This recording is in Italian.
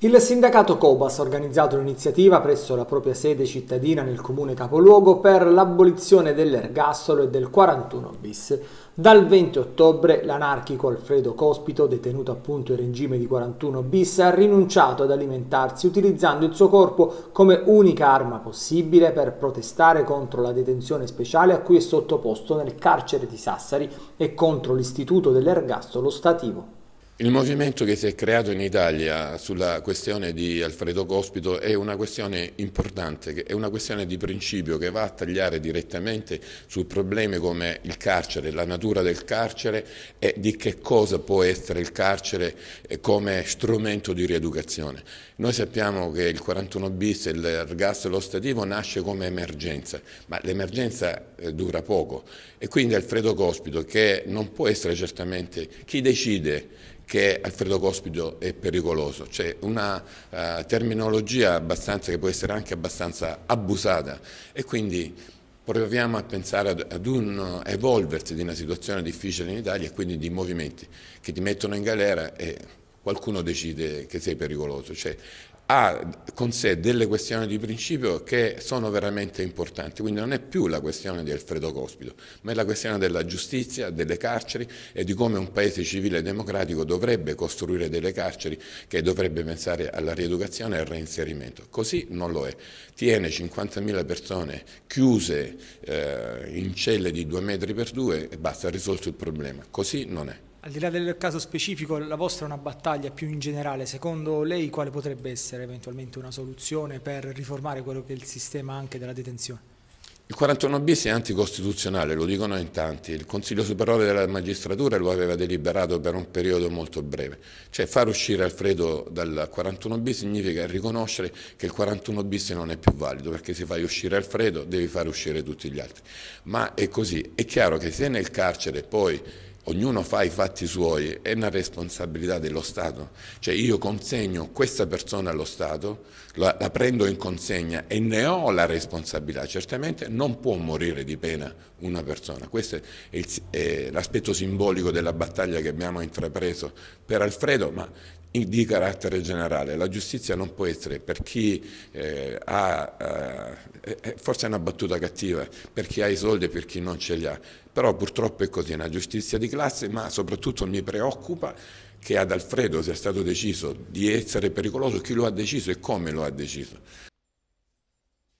Il sindacato Cobas ha organizzato un'iniziativa presso la propria sede cittadina nel comune capoluogo per l'abolizione dell'ergastolo e del 41 bis. Dal 20 ottobre l'anarchico Alfredo Cospito, detenuto appunto in regime di 41 bis, ha rinunciato ad alimentarsi utilizzando il suo corpo come unica arma possibile per protestare contro la detenzione speciale a cui è sottoposto nel carcere di Sassari e contro l'istituto dell'ergastolo stativo. Il movimento che si è creato in Italia sulla questione di Alfredo Cospito è una questione importante, è una questione di principio che va a tagliare direttamente su problemi come il carcere, la natura del carcere e di che cosa può essere il carcere eh, come strumento di rieducazione. Noi sappiamo che il 41 bis, il gas e lo stativo, nasce come emergenza, ma l'emergenza eh, dura poco e quindi Alfredo Cospito, che non può essere certamente chi decide che Alfredo Cospito è pericoloso, c'è una uh, terminologia che può essere anche abbastanza abusata e quindi proviamo a pensare ad, ad un evolversi di una situazione difficile in Italia e quindi di movimenti che ti mettono in galera e qualcuno decide che sei pericoloso, cioè ha con sé delle questioni di principio che sono veramente importanti, quindi non è più la questione di Alfredo Cospito, ma è la questione della giustizia, delle carceri e di come un paese civile e democratico dovrebbe costruire delle carceri che dovrebbe pensare alla rieducazione e al reinserimento. Così non lo è. Tiene 50.000 persone chiuse eh, in celle di 2 metri per 2 e basta, ha risolto il problema. Così non è. Al di là del caso specifico, la vostra è una battaglia più in generale. Secondo lei quale potrebbe essere eventualmente una soluzione per riformare quello che è il sistema anche della detenzione? Il 41 bis è anticostituzionale, lo dicono in tanti. Il Consiglio Superiore della Magistratura lo aveva deliberato per un periodo molto breve. Cioè far uscire Alfredo dal 41 bis significa riconoscere che il 41 bis non è più valido, perché se fai uscire Alfredo devi far uscire tutti gli altri. Ma è così. È chiaro che se nel carcere poi ognuno fa i fatti suoi, è una responsabilità dello Stato. Cioè io consegno questa persona allo Stato, la, la, prendo in consegna e ne ho la responsabilità. Certamente non può morire di pena una persona. Questo è l'aspetto simbolico della battaglia che abbiamo intrapreso per Alfredo, ma di carattere generale. La giustizia non può essere per chi eh, ha, eh, eh, forse è una battuta cattiva, per chi ha i soldi e per chi non ce li ha, però purtroppo è così, è una giustizia di classe, ma soprattutto mi preoccupa che ad Alfredo sia stato deciso di essere pericoloso, chi lo ha deciso e come lo ha deciso.